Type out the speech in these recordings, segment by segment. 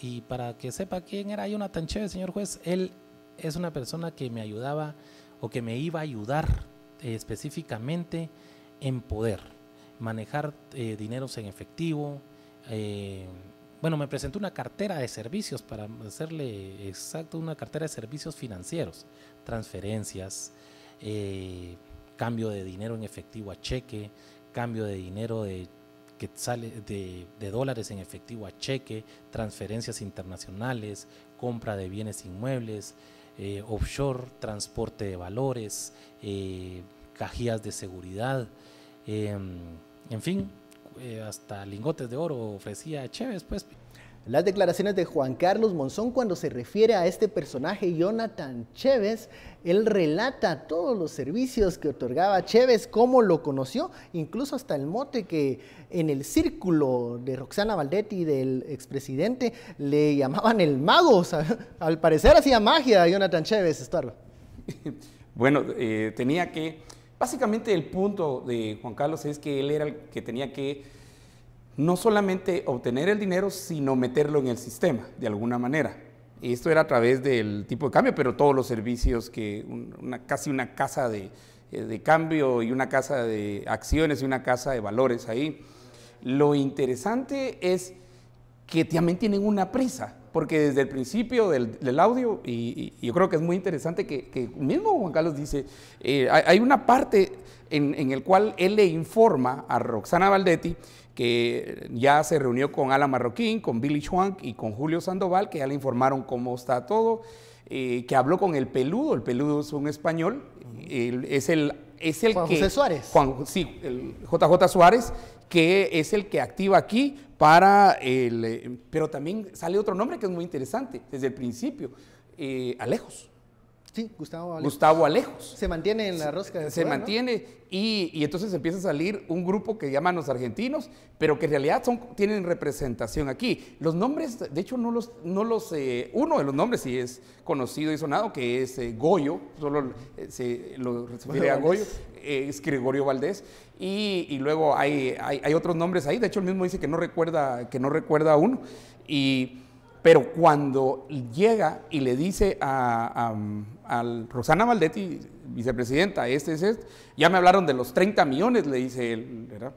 Y para que sepa quién era Jonathan chévere, señor juez, él es una persona que me ayudaba o que me iba a ayudar eh, específicamente en poder manejar eh, dineros en efectivo. Eh, bueno, me presentó una cartera de servicios, para hacerle exacto, una cartera de servicios financieros, transferencias, cambio de dinero en efectivo a cheque, cambio de dinero de que sale de, dólares en efectivo a cheque, transferencias internacionales, compra de bienes inmuebles, eh, offshore, transporte de valores, eh, cajías de seguridad, em, en fin, eh, hasta lingotes de oro ofrecía Chévez, pues. Las declaraciones de Juan Carlos Monzón cuando se refiere a este personaje, Jonathan Chévez, él relata todos los servicios que otorgaba Chévez, cómo lo conoció, incluso hasta el mote que en el círculo de Roxana Valdetti, del expresidente, le llamaban el mago. al parecer hacía magia Jonathan Chévez, Estarlo. Bueno, eh, tenía que... Básicamente el punto de Juan Carlos es que él era el que tenía que no solamente obtener el dinero, sino meterlo en el sistema, de alguna manera. Esto era a través del tipo de cambio, pero todos los servicios que una, casi una casa de, eh, de cambio y una casa de acciones y una casa de valores ahí. Lo interesante es que también tienen una prisa porque desde el principio del, audio, y, yo creo que es muy interesante que, mismo Juan Carlos dice, eh, hay una parte en, en el cual él le informa a Roxana Valdetti que ya se reunió con Ala Marroquín, con Billy Chuang y con Julio Sandoval, que ya le informaron cómo está todo, eh, que habló con el peludo, el peludo es un español, es el es el Juan que, José Suárez. Juan, sí, el JJ Suárez, que es el que activa aquí para el... Eh, pero también sale otro nombre que es muy interesante desde el principio, a eh, Alejos. Sí, Gustavo Alejos. Gustavo Se mantiene en la rosca. se mantiene y, y, entonces empieza a salir un grupo que llaman los argentinos, pero que en realidad son, tienen representación aquí. Los nombres, de hecho, no los... No los eh, uno de los nombres si es conocido y sonado, que es eh, Goyo, solo eh, se lo refiere a Goyo, es Gregorio Valdés. Y, luego hay, hay, otros nombres ahí, de hecho el mismo dice que no recuerda, que no recuerda a uno. Y pero cuando llega y le dice a, Rosana Valdetti, vicepresidenta, este es este, ya me hablaron de los 30 millones, le dice él, ¿verdad?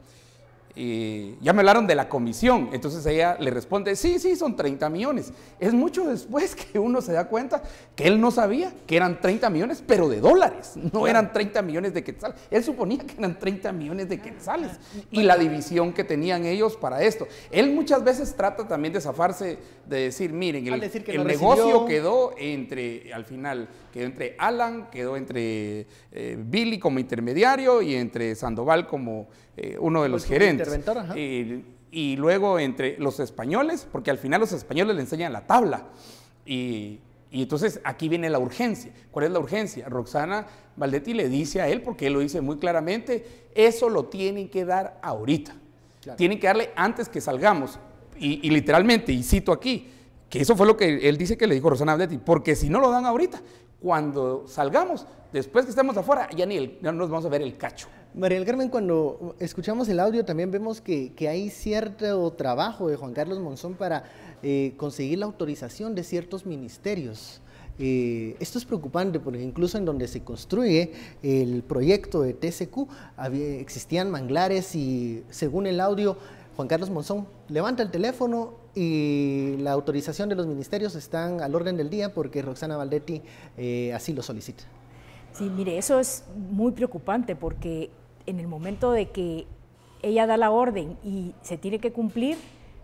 y ya me hablaron de la comisión. Entonces ella le responde, sí, sí, son 30 millones. Es mucho después que uno se da cuenta que él no sabía que eran 30 millones, pero de dólares. No eran 30 millones de quetzales. Él suponía que eran 30 millones de quetzales. Ah, y la división que tenían ellos para esto. Él muchas veces trata también de zafarse, de decir, miren, el, negocio quedó entre, al final, quedó entre Alan, quedó entre eh, Billy como intermediario y entre Sandoval como eh, uno de los gerentes. Y, luego entre los españoles, porque al final los españoles le enseñan la tabla. Y, entonces aquí viene la urgencia. ¿Cuál es la urgencia? Roxana Valdetti le dice a él, porque él lo dice muy claramente, eso lo tienen que dar ahorita. Tienen que darle antes que salgamos. Y, literalmente, y cito aquí, que eso fue lo que él dice que le dijo Roxana Valdetti, porque si no lo dan ahorita, cuando salgamos, después que estemos afuera, ya ni no nos vamos a ver el cacho. María del Carmen, cuando escuchamos el audio también vemos que, hay cierto trabajo de Juan Carlos Monzón para eh, conseguir la autorización de ciertos ministerios. Eh, esto es preocupante porque incluso en donde se construye el proyecto de TSQ, existían manglares y según el audio, Juan Carlos Monzón levanta el teléfono y la autorización de los ministerios están al orden del día porque Roxana Valdetti eh, así lo solicita. Sí, mire, eso es muy preocupante porque en el momento de que ella da la orden y se tiene que cumplir,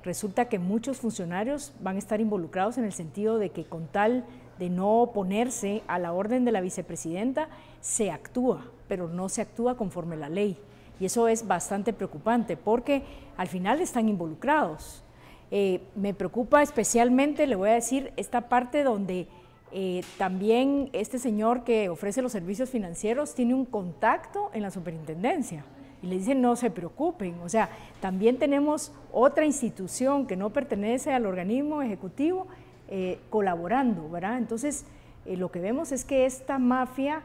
resulta que muchos funcionarios van a estar involucrados en el sentido de que con tal de no oponerse a la orden de la vicepresidenta, se actúa, pero no se actúa conforme la ley. Y eso es bastante preocupante porque al final están involucrados. Eh, me preocupa especialmente, le voy a decir, esta parte donde eh, también este señor que ofrece los servicios financieros tiene un contacto en la superintendencia y le dicen no se preocupen. O sea, también tenemos otra institución que no pertenece al organismo ejecutivo eh, colaborando, ¿verdad? Entonces, eh, lo que vemos es que esta mafia,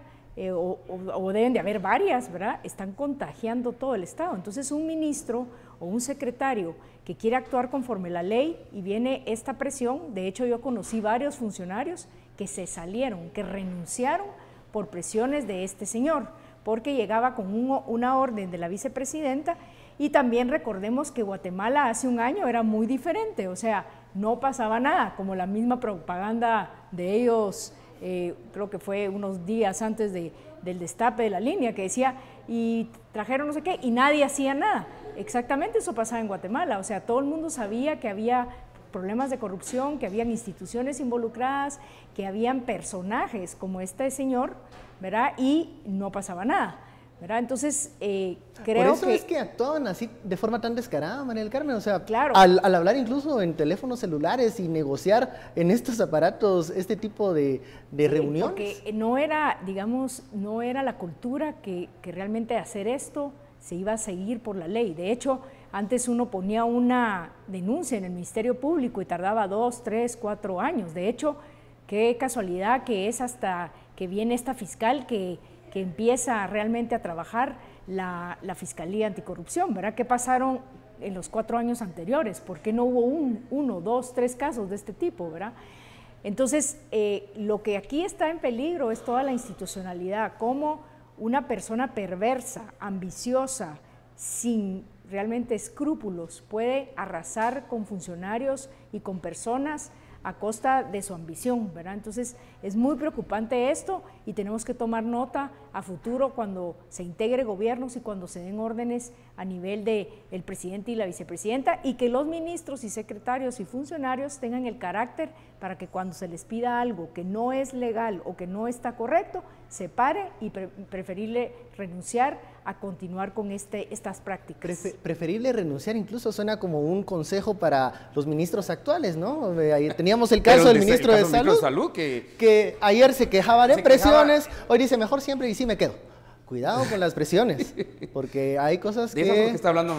o, o, deben de haber varias, ¿verdad? Están contagiando todo el Estado. Entonces, un ministro o un secretario que quiere actuar conforme la ley y viene esta presión, de hecho yo conocí varios funcionarios que se salieron, que renunciaron por presiones de este señor, porque llegaba con una orden de la vicepresidenta y también recordemos que Guatemala hace un año era muy diferente, o sea, no pasaba nada, como la misma propaganda de ellos, eh, creo que fue unos días antes del destape de la línea, que decía, y trajeron no sé qué, y nadie hacía nada. Exactamente eso pasaba en Guatemala, o sea, todo el mundo sabía que había problemas de corrupción, que habían instituciones involucradas, que habían personajes como este señor, ¿verdad? Y no pasaba nada. ¿verdad? Entonces, eh, creo Por eso es que actuaban así de forma tan descarada, María del Carmen. O sea, al, hablar incluso en teléfonos celulares y negociar en estos aparatos este tipo de, de reuniones. Porque no era, digamos, no era la cultura que, que realmente hacer esto se iba a seguir por la ley. De hecho, antes uno ponía una denuncia en el Ministerio Público y tardaba dos, tres, cuatro años. De hecho, qué casualidad que es hasta que viene esta fiscal que, que empieza realmente a trabajar la, Fiscalía Anticorrupción, ¿verdad? ¿Qué pasaron en los cuatro años anteriores? ¿Por qué no hubo un, uno, dos, tres casos de este tipo, verdad? Entonces, eh, lo que aquí está en peligro es toda la institucionalidad, cómo una persona perversa, ambiciosa, sin realmente escrúpulos, puede arrasar con funcionarios y con personas a costa de su ambición, ¿verdad? Entonces es muy preocupante esto y tenemos que tomar nota a futuro cuando se integre gobiernos y cuando se den órdenes a nivel de el presidente y la vicepresidenta y que los ministros y secretarios y funcionarios tengan el carácter para que cuando se les pida algo que no es legal o que no está correcto, se pare y preferible renunciar a continuar con este, estas prácticas. preferirle preferible renunciar incluso suena como un consejo para los ministros actuales, ¿no? Eh, teníamos el caso del ministro, de, salud, que, que ayer se quejaba de presión. Hoy dice, mejor siempre y sí me quedo. Cuidado con las presiones, porque hay cosas que... De que está hablando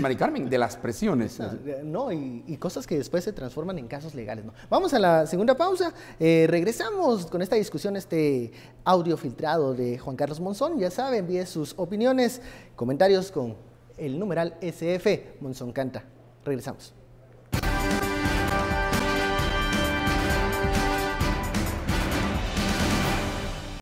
Mari Carmen, de las presiones. No, y, cosas que después se transforman en casos legales. Vamos a la segunda pausa. Eh, regresamos con esta discusión, este audio filtrado de Juan Carlos Monzón. Ya saben, envíe sus opiniones, comentarios con el numeral SF. Monzón canta. Regresamos.